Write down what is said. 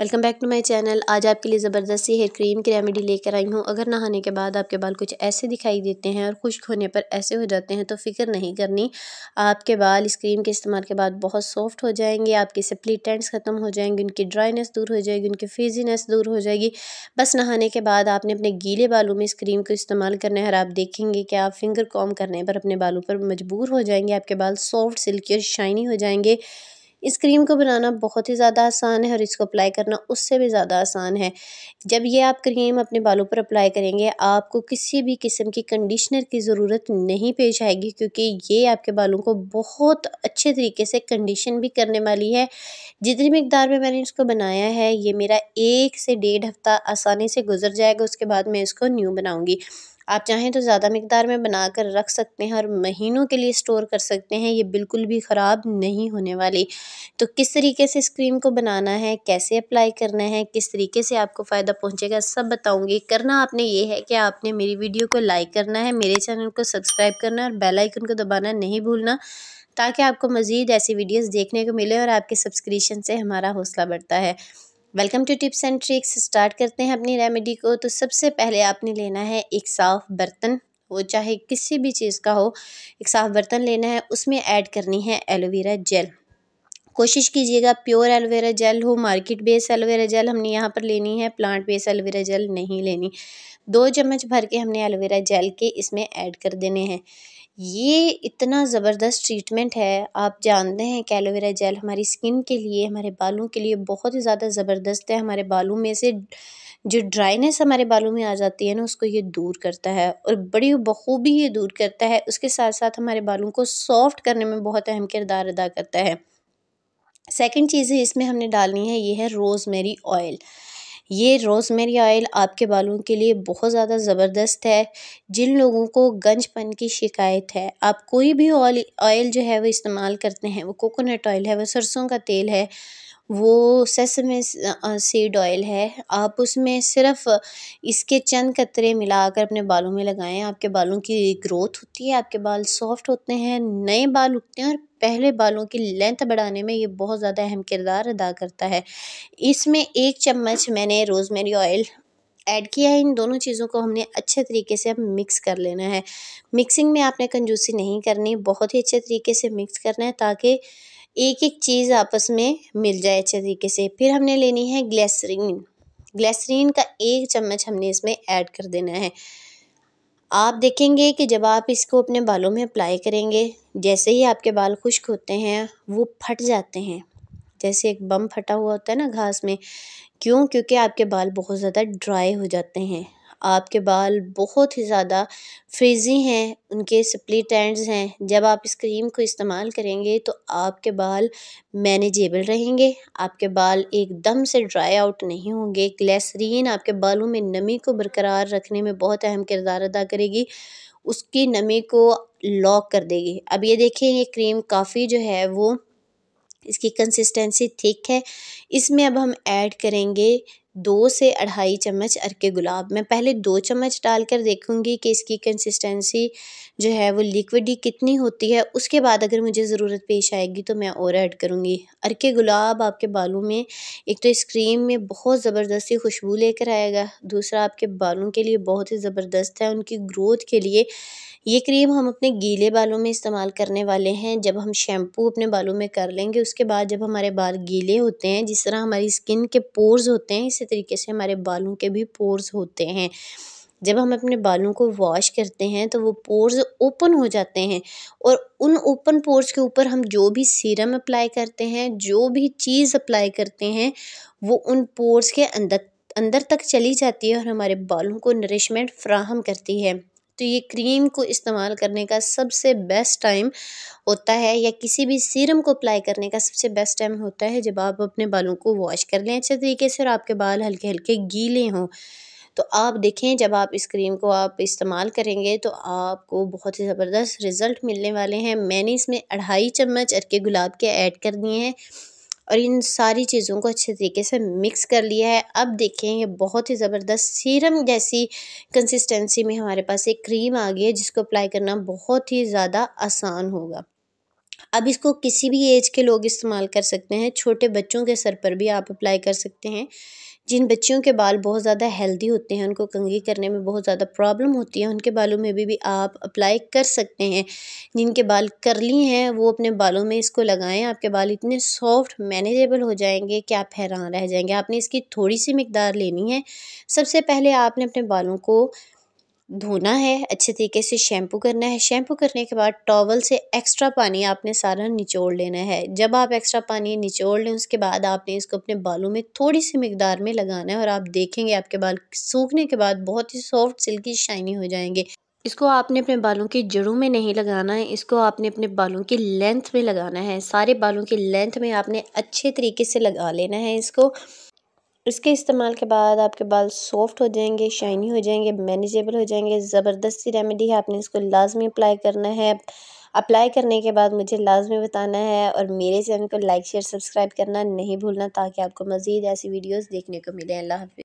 welcome back to my channel आज आपके लिए ज़बरदस्त हेयर क्रीम की रेमेडी लेकर आई हूँ अगर नहाने के बाद आपके बाल कुछ ऐसे दिखाई देते हैं और खुश्क होने पर ऐसे हो जाते हैं तो फ़िक्र नहीं करनी आपके बाल इस क्रीम के इस्तेमाल के बाद बहुत सॉफ्ट हो जाएंगे आपके सप्लीटेंट्स ख़त्म हो जाएंगे उनकी ड्राइनेस दूर हो जाएगी उनकी फिजीनेस दूर हो जाएगी बस नहाने के बाद आपने अपने गीले बालों में इस क्रीम को इस्तेमाल करना है और आप देखेंगे कि आप फिंगर कॉम करने पर अपने बालों पर मजबूर हो जाएंगे आपके बाल सॉफ्ट सिल्की और शाइनी हो जाएंगे इस क्रीम को बनाना बहुत ही ज़्यादा आसान है और इसको अप्लाई करना उससे भी ज़्यादा आसान है जब ये आप क्रीम अपने बालों पर अप्लाई करेंगे आपको किसी भी किस्म की कंडीशनर की ज़रूरत नहीं पेश आएगी क्योंकि ये आपके बालों को बहुत अच्छे तरीके से कंडीशन भी करने वाली है जितनी मकदार में मैंने इसको बनाया है ये मेरा एक से डेढ़ हफ्ता आसानी से गुजर जाएगा उसके बाद मैं इसको न्यू बनाऊँगी आप चाहें तो ज़्यादा मकदार में बना कर रख सकते हैं और महीनों के लिए स्टोर कर सकते हैं ये बिल्कुल भी ख़राब नहीं होने वाली तो किस तरीके से इस क्रीम को बनाना है कैसे अप्लाई करना है किस तरीके से आपको फ़ायदा पहुँचेगा सब बताऊँगी करना आपने ये है कि आपने मेरी वीडियो को लाइक करना है मेरे चैनल को सब्सक्राइब करना है और बेलाइकन को दबाना नहीं भूलना ताकि आपको मज़ीद ऐसी वीडियोस देखने को मिले और आपके सब्सक्रिप्शन से हमारा हौसला बढ़ता है welcome to tips and tricks start करते हैं अपनी रेमेडी को तो सबसे पहले आपने लेना है एक साफ़ बर्तन वो चाहे किसी भी चीज़ का हो एक साफ़ बर्तन लेना है उसमें ऐड करनी है एलोवेरा जेल कोशिश कीजिएगा प्योर एलोवेरा जेल हो मार्केट बेस एलोवेरा जेल हमने यहाँ पर लेनी है प्लांट बेस एलोवेरा जेल नहीं लेनी दो चम्मच भर के हमने एलोवेरा जेल के इसमें ऐड कर देने हैं ये इतना ज़बरदस्त ट्रीटमेंट है आप जानते हैं कि एलोवेरा जेल हमारी स्किन के लिए हमारे बालों के लिए बहुत ही ज़्यादा ज़बरदस्त है हमारे बालों में से जो ड्राइनेस हमारे बालों में आ जाती है ना उसको ये दूर करता है और बड़ी बखूबी ये दूर करता है उसके साथ साथ हमारे बालों को सॉफ्ट करने में बहुत अहम किरदार अदा करता है सेकेंड चीज़ इसमें हमने डालनी है ये है रोज़मेरी ऑयल ये रोज़मेरी ऑयल आपके बालों के लिए बहुत ज़्यादा ज़बरदस्त है जिन लोगों को गंजपन की शिकायत है आप कोई भी ऑयल ऑयल जो है वो इस्तेमाल करते हैं वो कोकोनट ऑयल है वो सरसों का तेल है वो सेसमे सीड ऑयल है आप उसमें सिर्फ इसके चंद कतरे मिलाकर अपने बालों में लगाएं आपके बालों की ग्रोथ होती है आपके बाल सॉफ्ट होते हैं नए बाल उगते हैं और पहले बालों की लेंथ बढ़ाने में ये बहुत ज़्यादा अहम किरदार अदा करता है इसमें एक चम्मच मैंने रोज़मेरी ऑयल ऐड किया है इन दोनों चीज़ों को हमने अच्छे तरीके से अब मिक्स कर लेना है मिक्सिंग में आपने कंजूसी नहीं करनी बहुत ही अच्छे तरीके से मिक्स करना है ताकि एक एक चीज़ आपस में मिल जाए अच्छे तरीके से फिर हमने लेनी है ग्लैसरीन ग्लैसरीन का एक चम्मच हमने इसमें ऐड कर देना है आप देखेंगे कि जब आप इसको अपने बालों में अप्लाई करेंगे जैसे ही आपके बाल खुश्क होते हैं वो फट जाते हैं जैसे एक बम फटा हुआ होता है ना घास में क्यों क्योंकि आपके बाल बहुत ज़्यादा ड्राई हो जाते हैं आपके बाल बहुत ही ज़्यादा फ्रीज़ी हैं उनके स्प्लिट एंड्स हैं जब आप इस क्रीम को इस्तेमाल करेंगे तो आपके बाल मैनेजेबल रहेंगे आपके बाल एकदम से ड्राई आउट नहीं होंगे ग्लैसरीन आपके बालों में नमी को बरकरार रखने में बहुत अहम किरदार अदा करेगी उसकी नमी को लॉक कर देगी अब ये देखें ये क्रीम काफ़ी जो है वो इसकी कंसिस्टेंसी थिक है इसमें अब हम ऐड करेंगे दो से अढ़ाई चम्मच अरके गुलाब मैं पहले दो चम्मच डालकर देखूंगी कि इसकी कंसिस्टेंसी जो है वो लिक्विड ही कितनी होती है उसके बाद अगर मुझे ज़रूरत पेश आएगी तो मैं और ऐड करूँगी अरके गुलाब आपके बालों में एक तो इस क्रीम में बहुत ज़बरदस्ती खुशबू लेकर आएगा दूसरा आपके बालों के लिए बहुत ही ज़बरदस्त है उनकी ग्रोथ के लिए ये क्रीम हम अपने गीले बालों में इस्तेमाल करने वाले हैं जब हम शैम्पू अपने बालों में कर लेंगे उसके बाद जब हमारे बाल गीले होते हैं जिस तरह हमारी स्किन के पोर्स होते हैं इसी तरीके से हमारे बालों के भी पोर्स होते हैं जब हम अपने बालों को वॉश करते हैं तो वो पोर्स ओपन हो जाते हैं और उन ओपन पोर्स के ऊपर हम जो भी सीरम अप्लाई करते हैं जो भी चीज़ अप्लाई करते हैं वो उन पोर्स के अंदर अंदर तक चली जाती है और हमारे बालों को नरिशमेंट फ्राहम करती है तो ये क्रीम को इस्तेमाल करने का सबसे बेस्ट टाइम होता है या किसी भी सीरम को अप्लाई करने का सबसे बेस्ट टाइम होता है जब आप अपने बालों को वॉश कर लें अच्छे तरीके से और आपके बाल हल्के हल्के गीले हों तो आप देखें जब आप इस क्रीम को आप इस्तेमाल करेंगे तो आपको बहुत ही ज़बरदस्त रिज़ल्ट मिलने वाले हैं मैंने इसमें अढ़ाई चम्मच अरके गुलाब के ऐड कर दिए हैं और इन सारी चीज़ों को अच्छे तरीके से मिक्स कर लिया है अब देखें ये बहुत ही ज़बरदस्त सीरम जैसी कंसिस्टेंसी में हमारे पास एक क्रीम आ गई है जिसको अप्लाई करना बहुत ही ज़्यादा आसान होगा अब इसको किसी भी एज के लोग इस्तेमाल कर सकते हैं छोटे बच्चों के सर पर भी आप अप्लाई कर सकते हैं जिन बच्चियों के बाल बहुत ज़्यादा हेल्दी होते हैं उनको कंघी करने में बहुत ज़्यादा प्रॉब्लम होती है उनके बालों में भी भी आप अप्लाई कर सकते हैं जिनके बाल करली हैं वो अपने बालों में इसको लगाएं आपके बाल इतने सॉफ्ट मैनेजेबल हो जाएंगे कि आप हैरान रह जाएंगे आपने इसकी थोड़ी सी मकदार लेनी है सबसे पहले आपने अपने बालों को धोना है अच्छे तरीके से शैम्पू करना है शैम्पू करने के बाद टॉवल से एक्स्ट्रा पानी आपने सारा निचोड़ लेना है जब आप एक्स्ट्रा पानी निचोड़ लें उसके बाद आपने इसको अपने बालों में थोड़ी सी मकदार में लगाना है और आप देखेंगे आपके बाल सूखने के बाद बहुत ही सॉफ्ट सिल्की शाइनी हो जाएंगे इसको आपने अपने बालों की जड़ों में नहीं लगाना है इसको आपने अपने बालों की लेंथ में लगाना है सारे बालों की लेंथ में आपने अच्छे तरीके से लगा लेना है इसको इसके इस्तेमाल के बाद आपके बाल सॉफ्ट हो जाएंगे शाइनी हो जाएंगे मैनेजेबल हो जाएंगे ज़बरदस्त सी रेमेडी है आपने इसको लाजमी अप्लाई करना है अप्लाई करने के बाद मुझे लाजमी बताना है और मेरे चैनल को लाइक शेयर सब्सक्राइब करना नहीं भूलना ताकि आपको मज़ीद ऐसी वीडियोज़ देखने को मिले अल्लाह हाफि